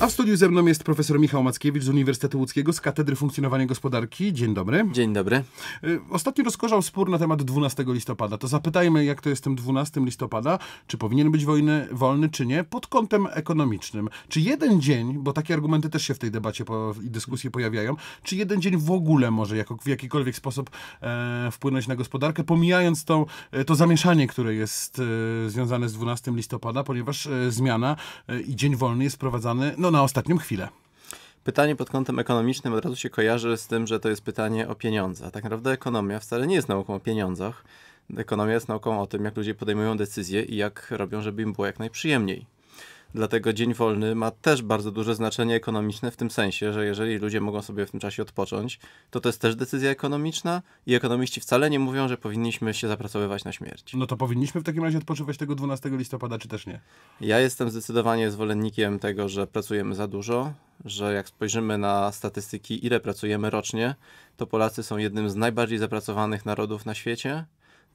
A w studiu ze mną jest profesor Michał Mackiewicz z Uniwersytetu Łódzkiego z Katedry Funkcjonowania Gospodarki. Dzień dobry. Dzień dobry. Y, ostatnio rozkorzał spór na temat 12 listopada. To zapytajmy, jak to jest tym 12 listopada, czy powinien być wojny, wolny, czy nie, pod kątem ekonomicznym. Czy jeden dzień, bo takie argumenty też się w tej debacie i dyskusji pojawiają, czy jeden dzień w ogóle może jako, w jakikolwiek sposób e, wpłynąć na gospodarkę, pomijając e, to zamieszanie, które jest e, związane z 12 listopada, ponieważ e, zmiana e, i dzień wolny jest wprowadzany, no na ostatnią chwilę. Pytanie pod kątem ekonomicznym od razu się kojarzy z tym, że to jest pytanie o pieniądze. A tak naprawdę ekonomia wcale nie jest nauką o pieniądzach. Ekonomia jest nauką o tym, jak ludzie podejmują decyzje i jak robią, żeby im było jak najprzyjemniej. Dlatego dzień wolny ma też bardzo duże znaczenie ekonomiczne w tym sensie, że jeżeli ludzie mogą sobie w tym czasie odpocząć, to to jest też decyzja ekonomiczna i ekonomiści wcale nie mówią, że powinniśmy się zapracowywać na śmierć. No to powinniśmy w takim razie odpoczywać tego 12 listopada, czy też nie? Ja jestem zdecydowanie zwolennikiem tego, że pracujemy za dużo, że jak spojrzymy na statystyki, ile pracujemy rocznie, to Polacy są jednym z najbardziej zapracowanych narodów na świecie.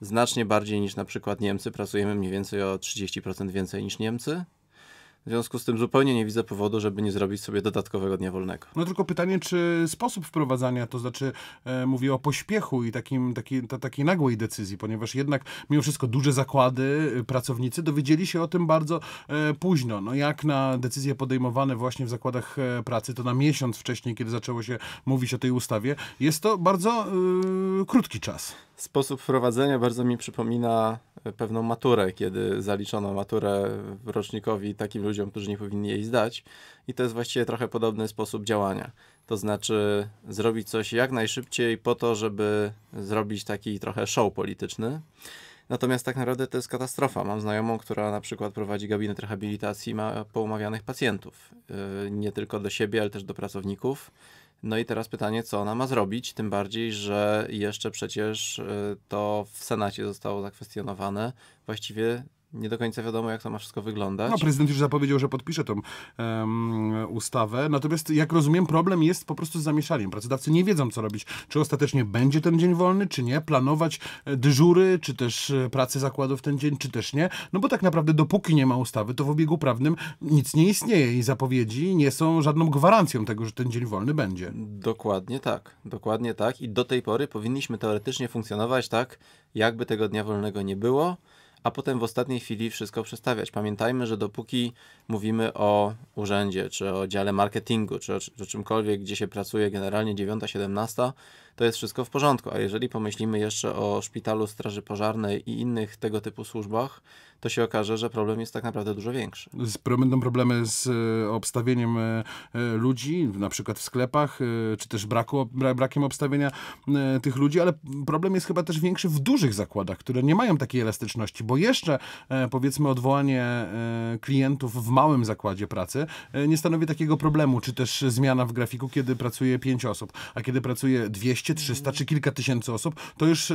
Znacznie bardziej niż na przykład Niemcy, pracujemy mniej więcej o 30% więcej niż Niemcy. W związku z tym zupełnie nie widzę powodu, żeby nie zrobić sobie dodatkowego dnia wolnego. No tylko pytanie, czy sposób wprowadzania, to znaczy e, mówię o pośpiechu i takim, taki, ta, takiej nagłej decyzji, ponieważ jednak mimo wszystko duże zakłady, e, pracownicy dowiedzieli się o tym bardzo e, późno. No jak na decyzje podejmowane właśnie w zakładach e, pracy, to na miesiąc wcześniej, kiedy zaczęło się mówić o tej ustawie, jest to bardzo e, krótki czas. Sposób wprowadzenia bardzo mi przypomina pewną maturę, kiedy zaliczono maturę rocznikowi takim ludziom, którzy nie powinni jej zdać. I to jest właściwie trochę podobny sposób działania. To znaczy zrobić coś jak najszybciej po to, żeby zrobić taki trochę show polityczny. Natomiast tak naprawdę to jest katastrofa. Mam znajomą, która na przykład prowadzi gabinet rehabilitacji i ma poumawianych pacjentów. Y, nie tylko do siebie, ale też do pracowników no i teraz pytanie, co ona ma zrobić, tym bardziej, że jeszcze przecież y, to w Senacie zostało zakwestionowane. Właściwie nie do końca wiadomo, jak to ma wszystko wyglądać. No, prezydent już zapowiedział, że podpisze tą um, ustawę. Natomiast, jak rozumiem, problem jest po prostu z zamieszaniem. Pracodawcy nie wiedzą, co robić. Czy ostatecznie będzie ten dzień wolny, czy nie. Planować e, dyżury, czy też e, pracę zakładów ten dzień, czy też nie. No bo tak naprawdę, dopóki nie ma ustawy, to w obiegu prawnym nic nie istnieje i zapowiedzi nie są żadną gwarancją tego, że ten dzień wolny będzie. Dokładnie tak. Dokładnie tak. I do tej pory powinniśmy teoretycznie funkcjonować tak, jakby tego dnia wolnego nie było a potem w ostatniej chwili wszystko przestawiać. Pamiętajmy, że dopóki mówimy o urzędzie, czy o dziale marketingu, czy o, czy o czymkolwiek, gdzie się pracuje generalnie 9-17, to jest wszystko w porządku. A jeżeli pomyślimy jeszcze o szpitalu, straży pożarnej i innych tego typu służbach, to się okaże, że problem jest tak naprawdę dużo większy. Będą problemy z e, obstawieniem e, e, ludzi, na przykład w sklepach, czy też braku, brakiem obstawienia tych ludzi, ale problem jest chyba też większy w dużych zakładach, które nie mają takiej elastyczności, bo jeszcze powiedzmy odwołanie klientów w małym zakładzie pracy nie stanowi takiego problemu, czy też zmiana w grafiku, kiedy pracuje pięć osób, a kiedy pracuje 200 200, 300 czy kilka tysięcy osób, to już e,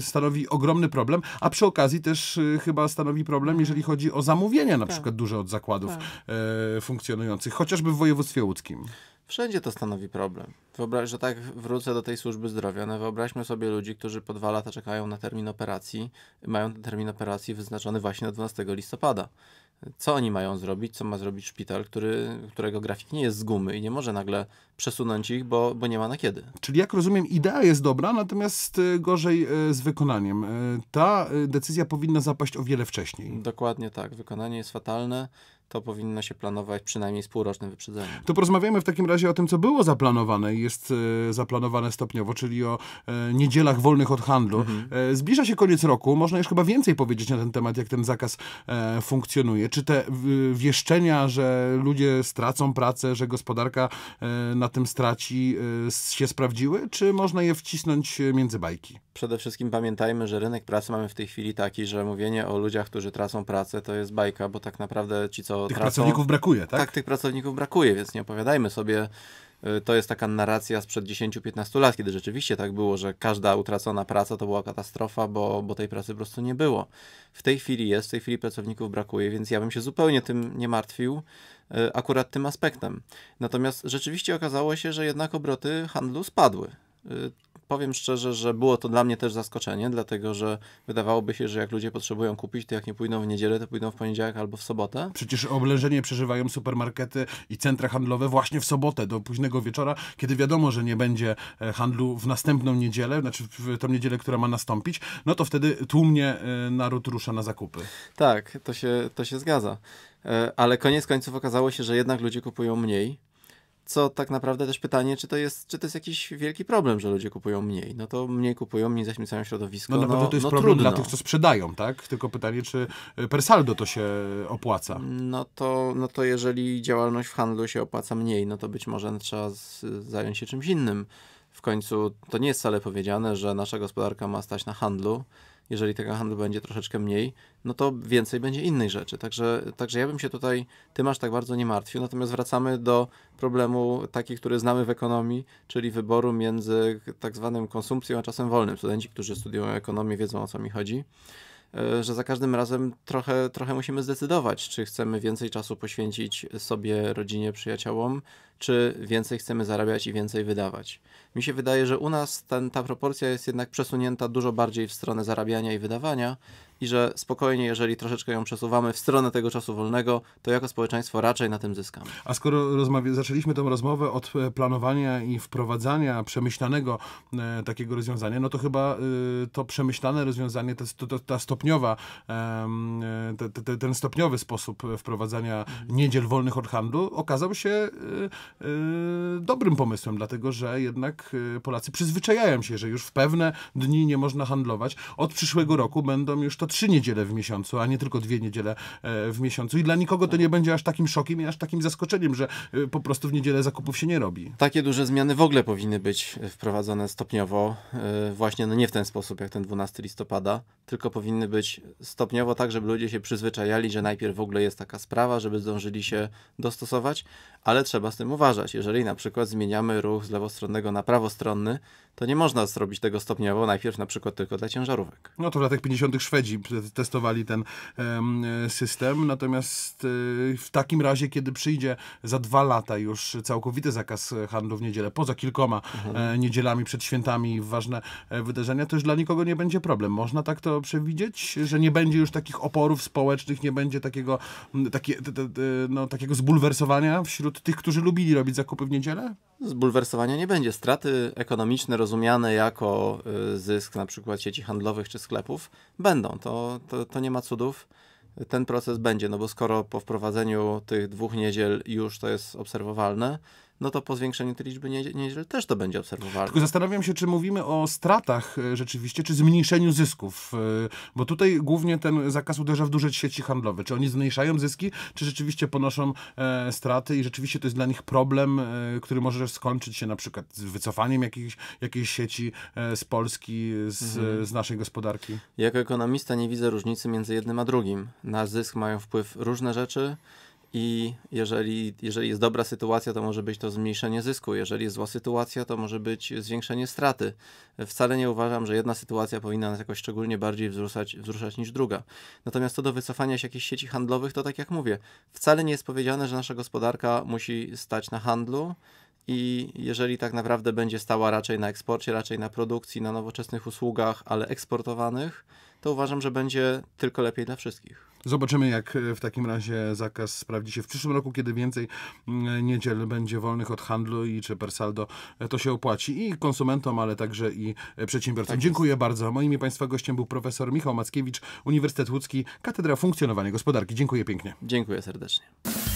stanowi ogromny problem, a przy okazji też e, chyba stanowi problem, mhm. jeżeli chodzi o zamówienia na tak. przykład duże od zakładów tak. E, funkcjonujących, chociażby w województwie łódzkim. Wszędzie to stanowi problem. Wyobraź, że tak wrócę do tej służby zdrowia. No wyobraźmy sobie ludzi, którzy po dwa lata czekają na termin operacji, mają ten termin operacji wyznaczony właśnie na 12 listopada co oni mają zrobić, co ma zrobić szpital, który, którego grafik nie jest z gumy i nie może nagle przesunąć ich, bo, bo nie ma na kiedy. Czyli jak rozumiem, idea jest dobra, natomiast y, gorzej y, z wykonaniem. Y, ta decyzja powinna zapaść o wiele wcześniej. Dokładnie tak. Wykonanie jest fatalne to powinno się planować przynajmniej z półrocznym wyprzedzeniem. To porozmawiamy w takim razie o tym, co było zaplanowane i jest zaplanowane stopniowo, czyli o e, niedzielach wolnych od handlu. Mhm. E, zbliża się koniec roku, można już chyba więcej powiedzieć na ten temat, jak ten zakaz e, funkcjonuje czy te wieszczenia, że ludzie stracą pracę, że gospodarka e, na tym straci, e, się sprawdziły, czy można je wcisnąć e, między bajki? Przede wszystkim pamiętajmy, że rynek pracy mamy w tej chwili taki, że mówienie o ludziach, którzy tracą pracę, to jest bajka, bo tak naprawdę ci, co. Tych tracą... pracowników brakuje, tak? Tak, tych pracowników brakuje, więc nie opowiadajmy sobie Y, to jest taka narracja sprzed 10-15 lat, kiedy rzeczywiście tak było, że każda utracona praca to była katastrofa, bo, bo tej pracy po prostu nie było. W tej chwili jest, w tej chwili pracowników brakuje, więc ja bym się zupełnie tym nie martwił, y, akurat tym aspektem. Natomiast rzeczywiście okazało się, że jednak obroty handlu spadły y, powiem szczerze, że było to dla mnie też zaskoczenie, dlatego że wydawałoby się, że jak ludzie potrzebują kupić, to jak nie pójdą w niedzielę, to pójdą w poniedziałek albo w sobotę. Przecież oblężenie przeżywają supermarkety i centra handlowe właśnie w sobotę do późnego wieczora, kiedy wiadomo, że nie będzie e, handlu w następną niedzielę, znaczy w tą niedzielę, która ma nastąpić, no to wtedy tłumnie e, naród rusza na zakupy. Tak, to się, to się zgadza. E, ale koniec końców okazało się, że jednak ludzie kupują mniej co tak naprawdę też pytanie, czy to jest, czy to jest jakiś wielki problem, że ludzie kupują mniej. No to mniej kupują, mniej zaśmiecają środowisko. No na no, to jest no, problem trudno. dla tych, co sprzedają, tak? Tylko pytanie, czy y, per saldo to się opłaca? No to, no to jeżeli działalność w handlu się opłaca mniej, no to być może trzeba z, zająć się czymś innym. W końcu to nie jest wcale powiedziane, że nasza gospodarka ma stać na handlu jeżeli tego handlu będzie troszeczkę mniej, no to więcej będzie innej rzeczy. Także, także ja bym się tutaj tym aż tak bardzo nie martwił. Natomiast wracamy do problemu taki, który znamy w ekonomii, czyli wyboru między tak zwanym konsumpcją a czasem wolnym. Studenci, którzy studiują ekonomię, wiedzą o co mi chodzi. E, że za każdym razem trochę, trochę musimy zdecydować, czy chcemy więcej czasu poświęcić sobie, rodzinie, przyjaciołom, czy więcej chcemy zarabiać i więcej wydawać. Mi się wydaje, że u nas ten, ta proporcja jest jednak przesunięta dużo bardziej w stronę zarabiania i wydawania, i że spokojnie, jeżeli troszeczkę ją przesuwamy w stronę tego czasu wolnego, to jako społeczeństwo raczej na tym zyskamy. A skoro zaczęliśmy tę rozmowę od e, planowania i wprowadzania przemyślanego e, takiego rozwiązania, no to chyba e, to przemyślane rozwiązanie, ta, ta, ta stopniowa, e, te, te, ten stopniowy sposób wprowadzania mhm. niedziel wolnych od handlu okazał się e, e, dobrym pomysłem, dlatego że jednak Polacy przyzwyczajają się, że już w pewne dni nie można handlować. Od przyszłego roku będą już to trzy niedziele w miesiącu, a nie tylko dwie niedziele e, w miesiącu. I dla nikogo to nie będzie aż takim szokiem i aż takim zaskoczeniem, że e, po prostu w niedzielę zakupów się nie robi. Takie duże zmiany w ogóle powinny być wprowadzone stopniowo, e, właśnie no nie w ten sposób jak ten 12 listopada, tylko powinny być stopniowo tak, żeby ludzie się przyzwyczajali, że najpierw w ogóle jest taka sprawa, żeby zdążyli się dostosować, ale trzeba z tym uważać. Jeżeli na przykład zmieniamy ruch z lewostronnego na prawostronny, to nie można zrobić tego stopniowo, najpierw na przykład tylko dla ciężarówek. No to w latach 50. Szwedzi testowali ten system. Natomiast y, w takim razie, kiedy przyjdzie za dwa lata już całkowity zakaz handlu w niedzielę, poza kilkoma mhm. E, niedzielami przed świętami ważne e, wydarzenia, to już dla nikogo nie będzie problem. Można tak to przewidzieć, że nie będzie już takich oporów społecznych, nie będzie takiego, takie, no, takiego zbulwersowania wśród tych, którzy lubili robić zakupy w niedzielę? zbulwersowania nie będzie. Straty ekonomiczne rozumiane jako y, zysk na przykład sieci handlowych czy sklepów będą. To, to, to nie ma cudów. Ten proces będzie, no bo skoro po wprowadzeniu tych dwóch niedziel już to jest obserwowalne, no to po zwiększeniu tej liczby nie, też to będzie obserwowane. Tylko zastanawiam się, czy mówimy o stratach e, rzeczywiście, czy zmniejszeniu zysków, e, bo tutaj głównie ten zakaz uderza w duże sieci handlowe. Czy oni zmniejszają zyski, czy rzeczywiście ponoszą e, straty i rzeczywiście to jest dla nich problem, który może skończyć się na przykład z wycofaniem jakiejś, jakiejś sieci z Polski, z, mhm. z naszej gospodarki? Jako ekonomista nie widzę różnicy między jednym a drugim. Na zysk mają wpływ różne rzeczy i jeżeli, jeżeli jest dobra sytuacja, to może być to zmniejszenie zysku, jeżeli jest zła sytuacja, to może być zwiększenie straty. Wcale nie uważam, że jedna sytuacja powinna nas jakoś szczególnie bardziej wzruszać, wzruszać niż druga. Natomiast co do wycofania się jakichś sieci handlowych, to tak jak mówię, wcale nie jest powiedziane, że nasza gospodarka musi stać na handlu, i jeżeli tak naprawdę będzie stała raczej na eksporcie, raczej na produkcji, na nowoczesnych usługach, ale eksportowanych, to uważam, że będzie tylko lepiej dla wszystkich. Zobaczymy, jak e, w takim razie zakaz sprawdzi się w przyszłym roku, kiedy więcej mm, e, niedziel będzie wolnych od handlu i czy Persaldo e, to się opłaci i konsumentom, ale także i przedsiębiorcom. Tak Dziękuję bardzo. Moim i Państwa gościem był profesor Michał Mackiewicz, Uniwersytet Łódzki, Katedra Funkcjonowania Gospodarki. Dziękuję pięknie. Dziękuję serdecznie.